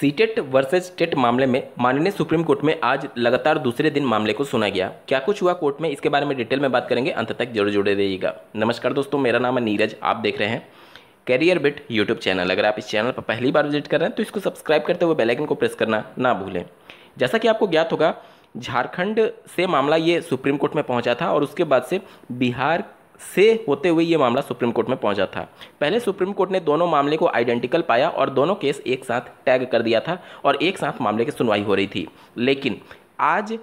CTET versus TET मामले में माननीय सुप्रीम कोर्ट में आज लगातार दूसरे दिन मामले को सुना गया क्या कुछ हुआ कोर्ट में इसके बारे में डिटेल में बात करेंगे अंत तक जरूर जुड़े रहिएगा नमस्कार दोस्तों मेरा नाम है नीरज आप देख रहे हैं कैरियर बिट यूट्यूब चैनल अगर आप इस चैनल पर पहली बार विजिट कर रहे हैं तो इसको सब्सक्राइब करते हुए बेलाइकन को प्रेस करना ना भूलें जैसा कि आपको ज्ञात होगा झारखंड से मामला ये सुप्रीम कोर्ट में पहुंचा था और उसके बाद से बिहार से होते हुए ये मामला सुप्रीम कोर्ट में पहुंचा था पहले सुप्रीम कोर्ट ने दोनों मामले को आइडेंटिकल पाया और दोनों केस एक साथ टैग कर दिया था और एक साथ मामले की सुनवाई हो रही थी लेकिन आज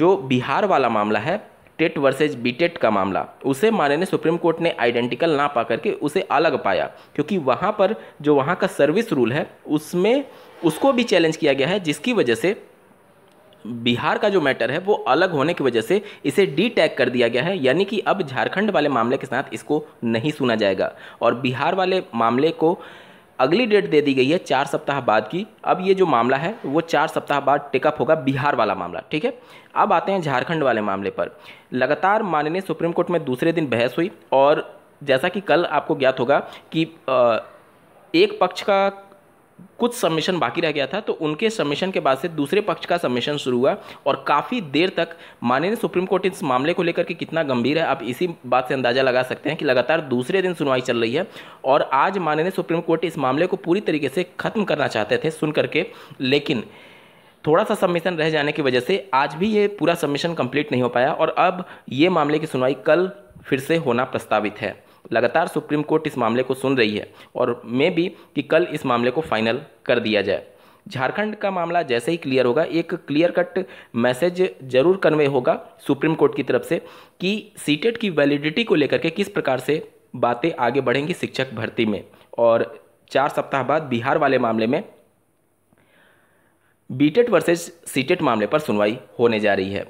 जो बिहार वाला मामला है टेट वर्सेज बीटेट का मामला उसे माने ने सुप्रीम कोर्ट ने आइडेंटिकल ना पा करके उसे अलग पाया क्योंकि वहाँ पर जो वहाँ का सर्विस रूल है उसमें उसको भी चैलेंज किया गया है जिसकी वजह से बिहार का जो मैटर है वो अलग होने की वजह से इसे डी टैग कर दिया गया है यानी कि अब झारखंड वाले मामले के साथ इसको नहीं सुना जाएगा और बिहार वाले मामले को अगली डेट दे दी गई है चार सप्ताह बाद की अब ये जो मामला है वो चार सप्ताह बाद टेकअप होगा बिहार वाला मामला ठीक है अब आते हैं झारखंड वाले मामले पर लगातार माननीय सुप्रीम कोर्ट में दूसरे दिन बहस हुई और जैसा कि कल आपको ज्ञात होगा कि एक पक्ष का कुछ सबमिशन बाकी रह गया था तो उनके सबमिशन के बाद से दूसरे पक्ष का सबमिशन शुरू हुआ और काफ़ी देर तक माननीय सुप्रीम कोर्ट इस मामले को लेकर के कितना गंभीर है आप इसी बात से अंदाज़ा लगा सकते हैं कि लगातार दूसरे दिन सुनवाई चल रही है और आज माननीय सुप्रीम कोर्ट इस मामले को पूरी तरीके से ख़त्म करना चाहते थे सुन करके लेकिन थोड़ा सा सबमिशन रह जाने की वजह से आज भी ये पूरा सबमिशन कंप्लीट नहीं हो पाया और अब ये मामले की सुनवाई कल फिर से होना प्रस्तावित है लगातार सुप्रीम कोर्ट इस मामले को सुन रही है और मे भी कि कल इस मामले को फाइनल कर दिया जाए झारखंड का मामला जैसे ही क्लियर होगा एक क्लियर कट मैसेज जरूर कन्वे होगा सुप्रीम कोर्ट की तरफ से कि सीटेट की वैलिडिटी को लेकर के किस प्रकार से बातें आगे बढ़ेंगी शिक्षक भर्ती में और चार सप्ताह बाद बिहार वाले मामले में बीटेट वर्सेज सीटेट मामले पर सुनवाई होने जा रही है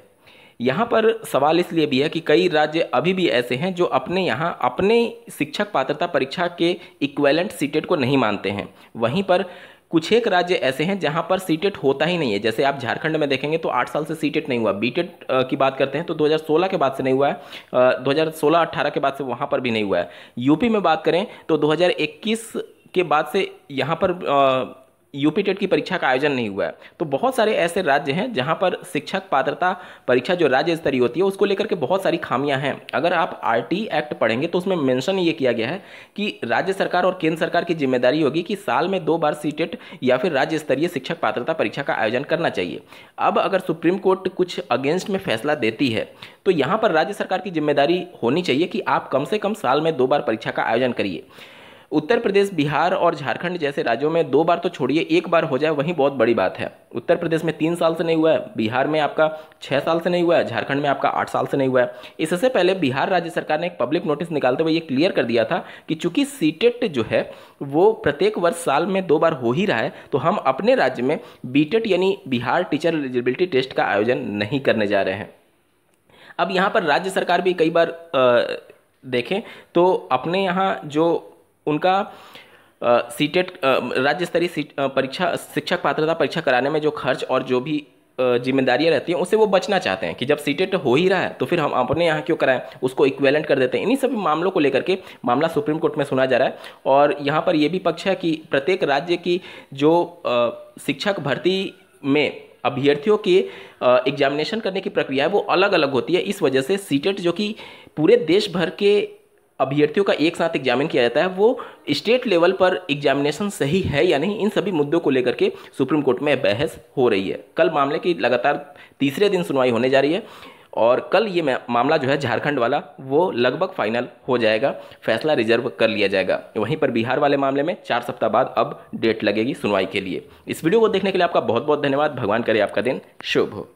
यहाँ पर सवाल इसलिए भी है कि कई राज्य अभी भी ऐसे हैं जो अपने यहाँ अपने शिक्षक पात्रता परीक्षा के इक्वेलेंट सीटेट e को नहीं मानते हैं वहीं पर कुछ एक राज्य ऐसे हैं जहाँ पर सीटेट e होता ही नहीं है जैसे आप झारखंड में देखेंगे तो आठ साल से सीटेट e नहीं हुआ बीटेट की बात करते हैं तो 2016 के बाद से नहीं हुआ है 2016-18 के बाद से वहाँ पर भी नहीं हुआ है यूपी में बात करें तो 2021 के बाद से यहाँ पर यूपी टेट की परीक्षा का आयोजन नहीं हुआ है तो बहुत सारे ऐसे राज्य हैं जहाँ पर शिक्षक पात्रता परीक्षा जो राज्य स्तरीय होती है उसको लेकर के बहुत सारी खामियां हैं अगर आप आर एक्ट पढ़ेंगे तो उसमें मेंशन ये किया गया है कि राज्य सरकार और केंद्र सरकार की जिम्मेदारी होगी कि साल में दो बार सी टेट e या फिर राज्य स्तरीय शिक्षक पात्रता परीक्षा का आयोजन करना चाहिए अब अगर सुप्रीम कोर्ट कुछ अगेंस्ट में फैसला देती है तो यहाँ पर राज्य सरकार की जिम्मेदारी होनी चाहिए कि आप कम से कम साल में दो बार परीक्षा का आयोजन करिए उत्तर प्रदेश बिहार और झारखंड जैसे राज्यों में दो बार तो छोड़िए एक बार हो जाए वही बहुत बड़ी बात है उत्तर प्रदेश में तीन साल से नहीं हुआ है बिहार में आपका छः साल से नहीं हुआ है झारखंड में आपका आठ साल से नहीं हुआ है इससे पहले बिहार राज्य सरकार ने एक पब्लिक नोटिस निकालते हुए ये क्लियर कर दिया था कि चूंकि सीटेट जो है वो प्रत्येक वर्ष साल में दो बार हो ही रहा है तो हम अपने राज्य में बीटेट यानी बिहार टीचर एलिजिबिलिटी टेस्ट का आयोजन नहीं करने जा रहे हैं अब यहाँ पर राज्य सरकार भी कई बार देखें तो अपने यहाँ जो उनका सीटेट राज्य स्तरीय परीक्षा शिक्षक पात्रता परीक्षा कराने में जो खर्च और जो भी जिम्मेदारियां रहती हैं उससे वो बचना चाहते हैं कि जब सीटेट हो ही रहा है तो फिर हम अपने यहाँ क्यों कराएं उसको इक्वेलेंट कर देते हैं इन्हीं सभी मामलों को लेकर के मामला सुप्रीम कोर्ट में सुना जा रहा है और यहाँ पर यह भी पक्ष है कि प्रत्येक राज्य की जो शिक्षक भर्ती में अभ्यर्थियों के एग्जामिनेशन करने की प्रक्रिया है वो अलग अलग होती है इस वजह से सीटेट जो कि पूरे देश भर के अभ्यर्थियों का एक साथ एग्जामिन किया जाता है वो स्टेट लेवल पर एग्जामिनेशन सही है या नहीं इन सभी मुद्दों को लेकर के सुप्रीम कोर्ट में बहस हो रही है कल मामले की लगातार तीसरे दिन सुनवाई होने जा रही है और कल ये मामला जो है झारखंड वाला वो लगभग फाइनल हो जाएगा फैसला रिजर्व कर लिया जाएगा वहीं पर बिहार वाले मामले में चार सप्ताह बाद अब डेट लगेगी सुनवाई के लिए इस वीडियो को देखने के लिए आपका बहुत बहुत धन्यवाद भगवान करे आपका दिन शुभ हो